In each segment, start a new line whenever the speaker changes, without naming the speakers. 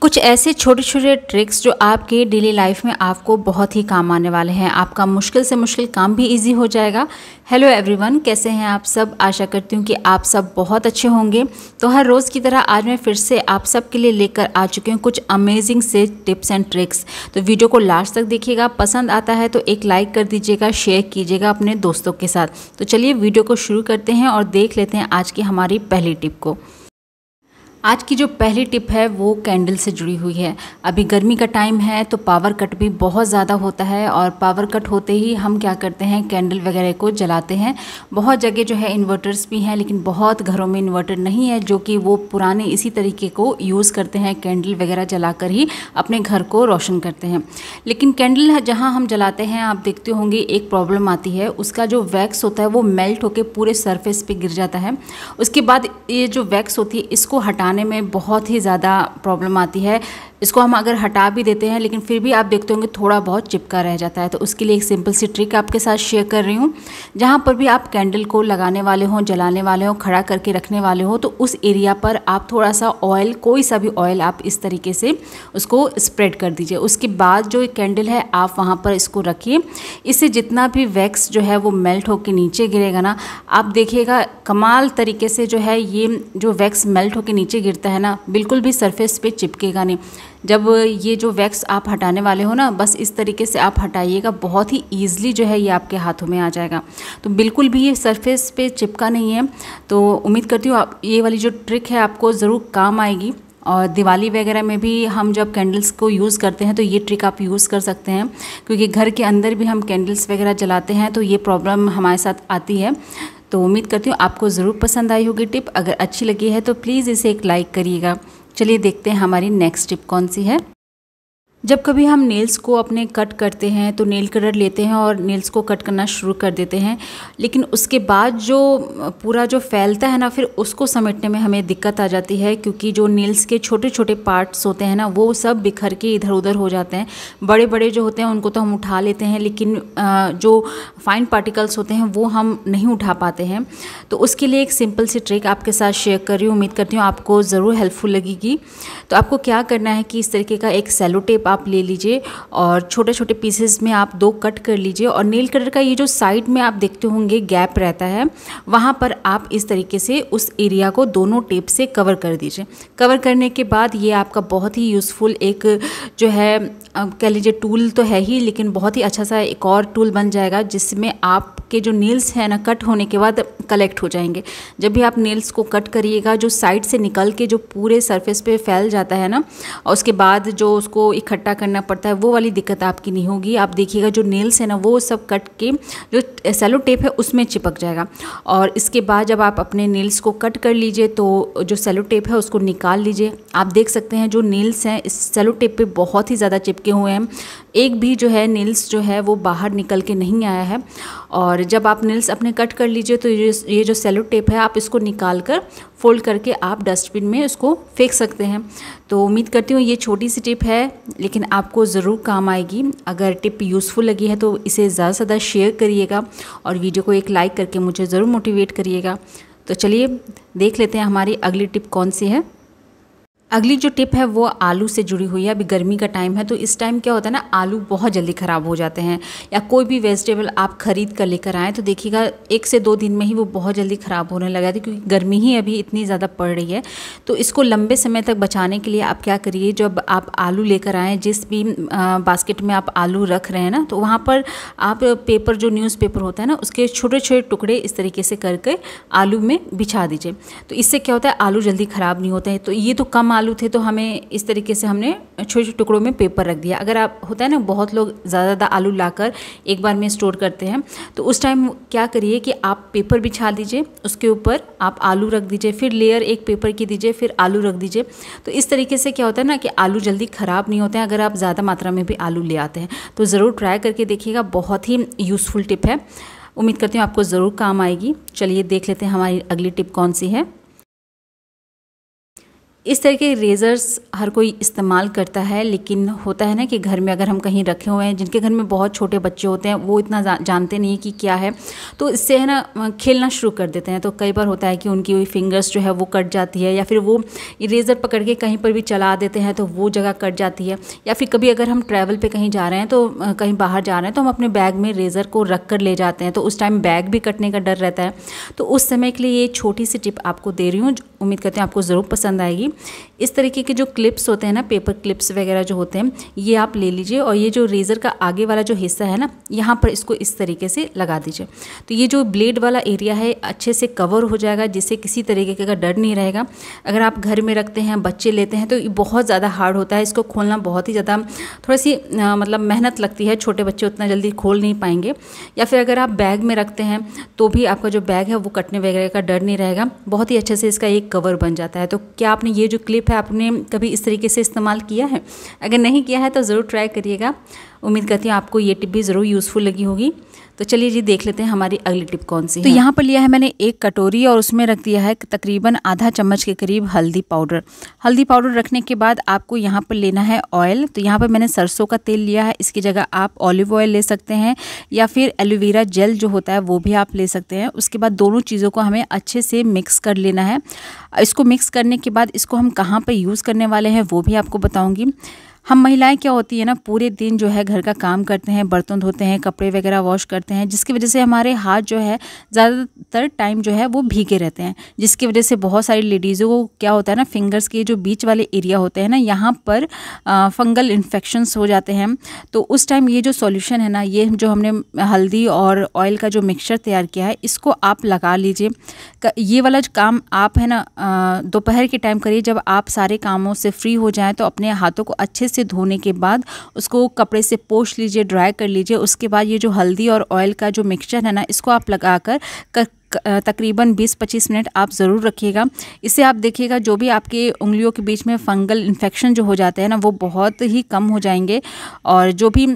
कुछ ऐसे छोटे छोटे ट्रिक्स जो आपके डेली लाइफ में आपको बहुत ही काम आने वाले हैं आपका मुश्किल से मुश्किल काम भी इजी हो जाएगा हेलो एवरीवन कैसे हैं आप सब आशा करती हूँ कि आप सब बहुत अच्छे होंगे तो हर रोज़ की तरह आज मैं फिर से आप सब के लिए लेकर आ चुकी हूँ कुछ अमेजिंग से टिप्स एंड ट्रिक्स तो वीडियो को लास्ट तक देखिएगा पसंद आता है तो एक लाइक कर दीजिएगा शेयर कीजिएगा अपने दोस्तों के साथ तो चलिए वीडियो को शुरू करते हैं और देख लेते हैं आज की हमारी पहली टिप को आज की जो पहली टिप है वो कैंडल से जुड़ी हुई है अभी गर्मी का टाइम है तो पावर कट भी बहुत ज़्यादा होता है और पावर कट होते ही हम क्या करते हैं कैंडल वगैरह को जलाते हैं बहुत जगह जो है इन्वर्टर्स भी हैं लेकिन बहुत घरों में इन्वर्टर नहीं है जो कि वो पुराने इसी तरीके को यूज़ करते हैं कैंडल वगैरह जला कर ही अपने घर को रोशन करते हैं लेकिन कैंडल जहाँ हम जलाते हैं आप देखते होंगे एक प्रॉब्लम आती है उसका जो वैक्स होता है वो मेल्ट होकर पूरे सरफेस पर गिर जाता है उसके बाद ये जो वैक्स होती है इसको हटा बनाने में बहुत ही ज़्यादा प्रॉब्लम आती है इसको हम अगर हटा भी देते हैं लेकिन फिर भी आप देखते होंगे थोड़ा बहुत चिपका रह जाता है तो उसके लिए एक सिंपल सी ट्रिक आपके साथ शेयर कर रही हूँ जहाँ पर भी आप कैंडल को लगाने वाले हों जलाने वाले हों खड़ा करके रखने वाले हों तो उस एरिया पर आप थोड़ा सा ऑयल कोई सा भी ऑयल आप इस तरीके से उसको स्प्रेड कर दीजिए उसके बाद जो कैंडल है आप वहाँ पर इसको रखिए इससे जितना भी वैक्स जो है वो मेल्ट होकर नीचे गिरेगा ना आप देखिएगा कमाल तरीके से जो है ये जो वैक्स मेल्ट होकर नीचे गिरता है ना बिल्कुल भी सरफेस पर चिपकेगा नहीं जब ये जो वैक्स आप हटाने वाले हो ना बस इस तरीके से आप हटाइएगा बहुत ही ईजिली जो है ये आपके हाथों में आ जाएगा तो बिल्कुल भी ये सरफेस पे चिपका नहीं है तो उम्मीद करती हूँ आप ये वाली जो ट्रिक है आपको ज़रूर काम आएगी और दिवाली वगैरह में भी हम जब कैंडल्स को यूज़ करते हैं तो ये ट्रिक आप यूज़ कर सकते हैं क्योंकि घर के अंदर भी हम कैंडल्स वगैरह जलाते हैं तो ये प्रॉब्लम हमारे साथ आती है तो उम्मीद करती हूँ आपको ज़रूर पसंद आई होगी टिप अगर अच्छी लगी है तो प्लीज़ इसे एक लाइक करिएगा चलिए देखते हैं हमारी नेक्स्ट टिप कौन सी है जब कभी हम नेल्स को अपने कट करते हैं तो नेल कलर लेते हैं और नेल्स को कट करना शुरू कर देते हैं लेकिन उसके बाद जो पूरा जो फैलता है ना फिर उसको समेटने में हमें दिक्कत आ जाती है क्योंकि जो नेल्स के छोटे छोटे पार्ट्स होते हैं ना वो सब बिखर के इधर उधर हो जाते हैं बड़े बड़े जो होते हैं उनको तो हम उठा लेते हैं लेकिन जो फाइन पार्टिकल्स होते हैं वो हम नहीं उठा पाते हैं तो उसके लिए एक सिंपल सी ट्रिक आपके साथ शेयर कर रही हूँ उम्मीद करती हूँ आपको ज़रूर हेल्पफुल लगेगी तो आपको क्या करना है कि इस तरीके का एक सेलो टेप आप आप ले लीजिए और छोटे छोटे पीसेस में आप दो कट कर लीजिए और नेल कटर का ये जो साइड में आप देखते होंगे गैप रहता है वहाँ पर आप इस तरीके से उस एरिया को दोनों टेप से कवर कर दीजिए कवर करने के बाद ये आपका बहुत ही यूज़फुल एक जो है कह लीजिए टूल तो है ही लेकिन बहुत ही अच्छा सा एक और टूल बन जाएगा जिसमें आप आपके जो नेल्स हैं ना कट होने के बाद कलेक्ट हो जाएंगे जब भी आप नेल्स को कट करिएगा जो साइड से निकल के जो पूरे सरफेस पे फैल जाता है ना और उसके बाद जो उसको इकट्ठा करना पड़ता है वो वाली दिक्कत आपकी नहीं होगी आप देखिएगा जो नेल्स है ना वो सब कट के जो सेलो टेप है उसमें चिपक जाएगा और इसके बाद जब आप अपने नेल्स को कट कर लीजिए तो जो सेलो टेप है उसको निकाल लीजिए आप देख सकते हैं जो नेल्स हैं इस सेलो टेप पर बहुत ही ज़्यादा चिपके हुए हैं एक भी जो है नेल्स जो है वो बाहर निकल के नहीं आया है और और जब आप नील्स अपने कट कर लीजिए तो ये ये जो सेलो टेप है आप इसको निकाल कर फोल्ड करके आप डस्टबिन में उसको फेंक सकते हैं तो उम्मीद करती हूँ ये छोटी सी टिप है लेकिन आपको ज़रूर काम आएगी अगर टिप यूज़फुल लगी है तो इसे ज़्यादा से ज़्यादा शेयर करिएगा और वीडियो को एक लाइक करके मुझे ज़रूर मोटिवेट करिएगा तो चलिए देख लेते हैं हमारी अगली टिप कौन सी है अगली जो टिप है वो आलू से जुड़ी हुई है अभी गर्मी का टाइम है तो इस टाइम क्या होता है ना आलू बहुत जल्दी ख़राब हो जाते हैं या कोई भी वेजिटेबल आप खरीद कर लेकर आएँ तो देखिएगा एक से दो दिन में ही वो बहुत जल्दी ख़राब होने लग जाती तो क्योंकि गर्मी ही अभी इतनी ज़्यादा पड़ रही है तो इसको लंबे समय तक बचाने के लिए आप क्या करिए जब आप आलू लेकर आएँ जिस भी बास्केट में आप आलू रख रहे हैं ना तो वहाँ पर आप पेपर जो न्यूज़पेपर होता है ना उसके छोटे छोटे टुकड़े इस तरीके से करके आलू में बिछा दीजिए तो इससे क्या होता है आलू जल्दी ख़राब नहीं होते हैं तो ये तो कम आलू थे तो हमें इस तरीके से हमने छोटे छोटे टुकड़ों में पेपर रख दिया अगर आप होता है ना बहुत लोग ज़्यादा ज़्यादा आलू ला कर एक बार में स्टोर करते हैं तो उस टाइम क्या करिए कि आप पेपर बिछा दीजिए उसके ऊपर आप आलू रख दीजिए फिर लेयर एक पेपर की दीजिए फिर आलू रख दीजिए तो इस तरीके से क्या होता है ना कि आलू जल्दी ख़राब नहीं होते हैं अगर आप ज़्यादा मात्रा में भी आलू ले आते हैं तो ज़रूर ट्राई करके देखिएगा बहुत ही यूज़फुल टिप है उम्मीद करती हूँ आपको ज़रूर काम आएगी चलिए देख लेते हैं हमारी अगली टिप कौन सी है इस तरह के रेज़र्स हर कोई इस्तेमाल करता है लेकिन होता है ना कि घर में अगर हम कहीं रखे हुए हैं जिनके घर में बहुत छोटे बच्चे होते हैं वो इतना जानते नहीं कि क्या है तो इससे है ना खेलना शुरू कर देते हैं तो कई बार होता है कि उनकी हुई फिंगर्स जो है वो कट जाती है या फिर वो रेज़र पकड़ के कहीं पर भी चला देते हैं तो वो जगह कट जाती है या फिर कभी अगर हम ट्रैवल पर कहीं जा रहे हैं तो कहीं बाहर जा रहे हैं तो हम अपने बैग में रेज़र को रख कर ले जाते हैं तो उस टाइम बैग भी कटने का डर रहता है तो उस समय के लिए ये छोटी सी टिप आपको दे रही हूँ उम्मीद करते हैं आपको ज़रूर पसंद आएगी इस तरीके के जो क्लिप्स होते हैं ना पेपर क्लिप्स वगैरह जो होते हैं ये आप ले लीजिए और ये जो रेज़र का आगे वाला जो हिस्सा है ना यहाँ पर इसको इस तरीके से लगा दीजिए तो ये जो ब्लेड वाला एरिया है अच्छे से कवर हो जाएगा जिससे किसी तरीके का डर नहीं रहेगा अगर आप घर में रखते हैं बच्चे लेते हैं तो ये बहुत ज़्यादा हार्ड होता है इसको खोलना बहुत ही ज़्यादा थोड़ी सी आ, मतलब मेहनत लगती है छोटे बच्चे उतना जल्दी खोल नहीं पाएंगे या फिर अगर आप बैग में रखते हैं तो भी आपका जो बैग है वो कटने वगैरह का डर नहीं रहेगा बहुत ही अच्छे से इसका एक कवर बन जाता है तो क्या आपने ये ये जो क्लिप है आपने कभी इस तरीके से इस्तेमाल किया है अगर नहीं किया है तो ज़रूर ट्राई करिएगा उम्मीद करती हूँ आपको ये टिप भी ज़रूर यूज़फुल लगी होगी तो चलिए जी देख लेते हैं हमारी अगली टिप कौन सी तो यहाँ पर लिया है मैंने एक कटोरी और उसमें रख दिया है तकरीबन आधा चम्मच के करीब हल्दी पाउडर हल्दी पाउडर रखने के बाद आपको यहाँ पर लेना है ऑयल तो यहाँ पर मैंने सरसों का तेल लिया है इसकी जगह आप ऑलिव ऑयल ले सकते हैं या फिर एलोवेरा जेल जो होता है वो भी आप ले सकते हैं उसके बाद दोनों चीज़ों को हमें अच्छे से मिक्स कर लेना है इसको मिक्स करने के बाद इसको हम कहाँ पर यूज़ करने वाले हैं वो भी आपको बताऊँगी हम महिलाएं क्या होती है ना पूरे दिन जो है घर का काम करते हैं बर्तन धोते हैं कपड़े वगैरह वॉश करते हैं जिसकी वजह से हमारे हाथ जो है ज़्यादातर टाइम जो है वो भीगे रहते हैं जिसकी वजह से बहुत सारी लेडीज़ों को क्या होता है ना फिंगर्स के जो बीच वाले एरिया होते हैं ना यहाँ पर आ, फंगल इन्फेक्शन्स हो जाते हैं तो उस टाइम ये जो सॉल्यूशन है ना ये जो हमने हल्दी और ऑयल का जो मिक्सचर तैयार किया है इसको आप लगा लीजिए ये वाला काम आप है ना दोपहर के टाइम करिए जब आप सारे कामों से फ्री हो जाएँ तो अपने हाथों को अच्छे से से धोने के बाद उसको कपड़े से पोछ लीजिए ड्राई कर लीजिए उसके बाद ये जो हल्दी और ऑयल का जो मिक्सचर है ना इसको आप लगा कर, कर तकरीबन 20-25 मिनट आप ज़रूर रखिएगा इससे आप देखिएगा जो भी आपके उंगलियों के बीच में फंगल इन्फेक्शन जो हो जाता है ना वो बहुत ही कम हो जाएंगे और जो भी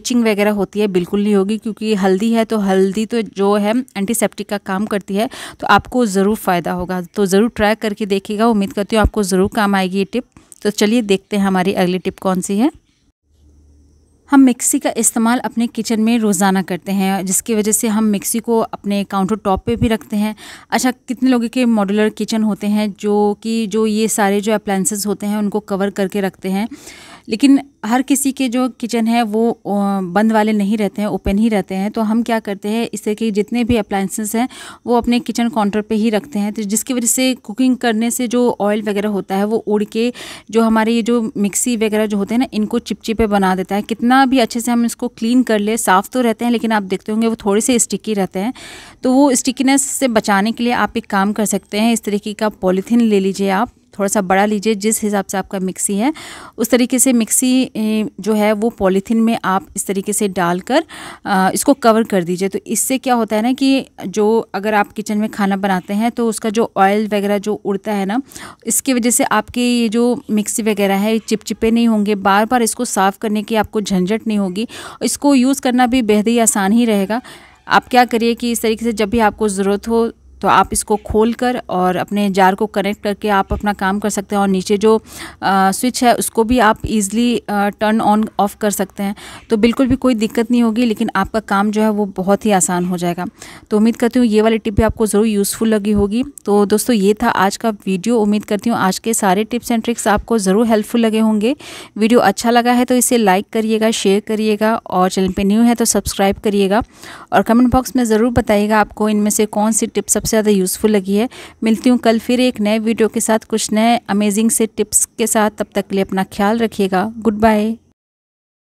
इचिंग वगैरह होती है बिल्कुल नहीं होगी क्योंकि हल्दी है तो हल्दी तो जो है एंटीसेप्टिक का काम करती है तो आपको ज़रूर फ़ायदा होगा तो ज़रूर ट्राई करके देखिएगा उम्मीद करती हूँ आपको ज़रूर काम आएगी ये टिप तो चलिए देखते हैं हमारी अगली टिप कौन सी है हम मिक्सी का इस्तेमाल अपने किचन में रोज़ाना करते हैं जिसकी वजह से हम मिक्सी को अपने काउंटर टॉप पे भी रखते हैं अच्छा कितने लोगों के मॉडुलर किचन होते हैं जो कि जो ये सारे जो अप्लाइंसेस होते हैं उनको कवर करके रखते हैं लेकिन हर किसी के जो किचन है वो बंद वाले नहीं रहते हैं ओपन ही रहते हैं तो हम क्या करते हैं इससे कि जितने भी अप्लाइंसेस हैं वो अपने किचन काउंटर पे ही रखते हैं तो जिसकी वजह से कुकिंग करने से जो ऑयल वगैरह होता है वो उड़ के जो हमारे ये जो मिक्सी वगैरह जो होते हैं ना इनको चिपचिपे बना देता है कितना जितना भी अच्छे से हम इसको क्लीन कर ले साफ़ तो रहते हैं लेकिन आप देखते होंगे वो थोड़े से स्टिकी रहते हैं तो वो स्टिकीनेस से बचाने के लिए आप एक काम कर सकते हैं इस तरीके का पॉलीथीन ले लीजिए आप थोड़ा सा बड़ा लीजिए जिस हिसाब से आपका मिक्सी है उस तरीके से मिक्सी जो है वो पॉलीथीन में आप इस तरीके से डालकर इसको कवर कर दीजिए तो इससे क्या होता है ना कि जो अगर आप किचन में खाना बनाते हैं तो उसका जो ऑयल वगैरह जो उड़ता है ना इसकी वजह से आपके ये जो मिक्सी वगैरह है चिपचिपे नहीं होंगे बार बार इसको साफ़ करने की आपको झंझट नहीं होगी इसको यूज़ करना भी बेहद ही आसान ही रहेगा आप क्या करिए कि इस तरीके से जब भी आपको ज़रूरत हो तो आप इसको खोल कर और अपने जार को कनेक्ट करके आप अपना काम कर सकते हैं और नीचे जो आ, स्विच है उसको भी आप इजीली टर्न ऑन ऑफ कर सकते हैं तो बिल्कुल भी कोई दिक्कत नहीं होगी लेकिन आपका काम जो है वो बहुत ही आसान हो जाएगा तो उम्मीद करती हूँ ये वाली टिप भी आपको ज़रूर यूज़फुल लगी होगी तो दोस्तों ये था आज का वीडियो उम्मीद करती हूँ आज के सारे टिप्स एंड ट्रिक्स आपको ज़रूर हेल्पफुल लगे होंगे वीडियो अच्छा लगा है तो इसे लाइक करिएगा शेयर करिएगा और चैनल पर न्यू है तो सब्सक्राइब करिएगा और कमेंट बॉक्स में ज़रूर बताइएगा आपको इनमें से कौन सी टिप्स सबसे ज़्यादा यूज़फुल लगी है मिलती हूँ कल फिर एक नए वीडियो के साथ कुछ नए अमेजिंग से टिप्स के साथ तब तक के लिए अपना ख्याल रखिएगा गुड बाय